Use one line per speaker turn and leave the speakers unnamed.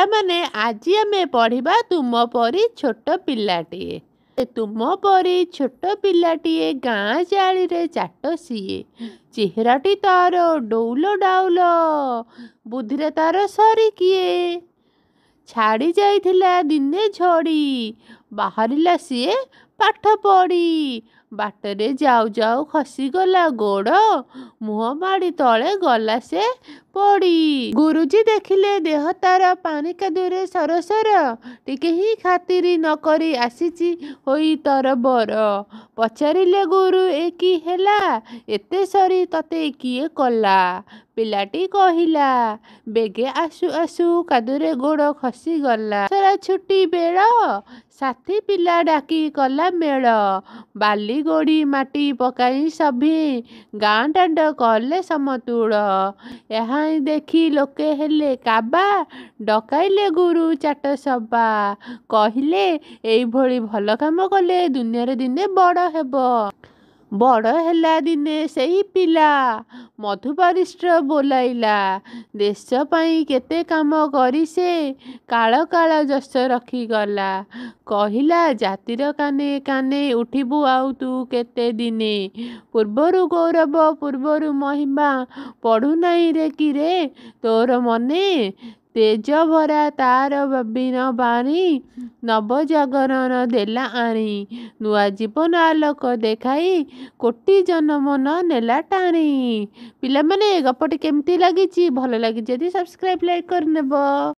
ପିଲାମାନେ ଆଜି ଆମେ ପଢ଼ିବା ତୁମ ପରି ଛୋଟ ପିଲାଟିଏ ତୁମ ପରି ଛୋଟ ପିଲାଟିଏ ଗାଁ ଜାଳିରେ ଚାଟ ସିଏ ଚେହେରାଟି ତାର ଡୌଲ ଡାଉଲ ବୁଦ୍ଧିରେ ତାର ସରି କିଏ ଛାଡ଼ି ଯାଇଥିଲା ଦିନେ ଝଡ଼ି ବାହାରିଲା ସିଏ ପାଠ ପଢି ବାଟରେ ଯାଉ ଯାଉ ଖସିଗଲା ଗୋଡ଼ ମୁହଁ ମାଡ଼ି ତଳେ ଗଲା ସେ ପଡ଼ି ଗୁରୁଜୀ ଦେଖିଲେ ଦେହ ତାର ପାଣି କାଦୁରେ ସରସର ଟିକେ ହିଁ ଖାତିର ନ କରି ଆସିଛି ହୋଇ ତର ବର ପଚାରିଲେ ଗୁରୁ ଏ କି ହେଲା ଏତେ ସରି ତତେ କିଏ କଲା ପିଲାଟି କହିଲା ବେଗେ ଆସୁ ଆସୁ କାଦୁରେ ଗୋଡ଼ ଖସିଗଲା ଛୁଟି ବେଳ ସାତ ସାଥୀ ପିଲା ଡାକି କଲା ମେଳ ବାଲି ଗୋଡ଼ି ମାଟି ପକାଇ ସଭି ଗାଁ ଦାଣ୍ଡ କଲେ ସମତୁଳ ଏହା ହିଁ ଦେଖି ଲୋକେ ହେଲେ କାବା ଡକାଇଲେ ଗୁରୁ ଚାଟ ସବା କହିଲେ ଏଇଭଳି ଭଲ କାମ କଲେ ଦୁନିଆରେ ଦିନେ ବଡ଼ ହେବ ବଡ଼ ହେଲା ଦିନେ ସେଇ ପିଲା ମଧୁବରିଷ୍ଠ ବୋଲାଇଲା ଦେଶ ପାଇଁ କେତେ କାମ କରି ସେ କାଳ କାଳ ଯଶ ରଖିଗଲା କହିଲା ଜାତିର କାନେ କାନେ ଉଠିବୁ ଆଉ ତୁ କେତେ ଦିନେ ପୂର୍ବରୁ ଗୌରବ ପୂର୍ବରୁ ମହିମା ପଢ଼ୁନାହିଁ ରେ କିରେ ତୋର ମନେ ತೇಜವರ ତାର ବିନ ಬಾಣಿ ନବଜାଗରଣ ଦେଲା ଆଣି ନୂଆ ଜୀବନ ଆଲୋକ ଦେଖାଇ କୋଟି ଜନମନ ନେଲା ଟାଣି ପିଲାମାନେ ଗପଟି କେମିତି ଲାଗିଛି ଭଲ ଲାଗିଛି ଯଦି ସବସ୍କ୍ରାଇବ୍ ଲାଇକ୍ କରିନେବ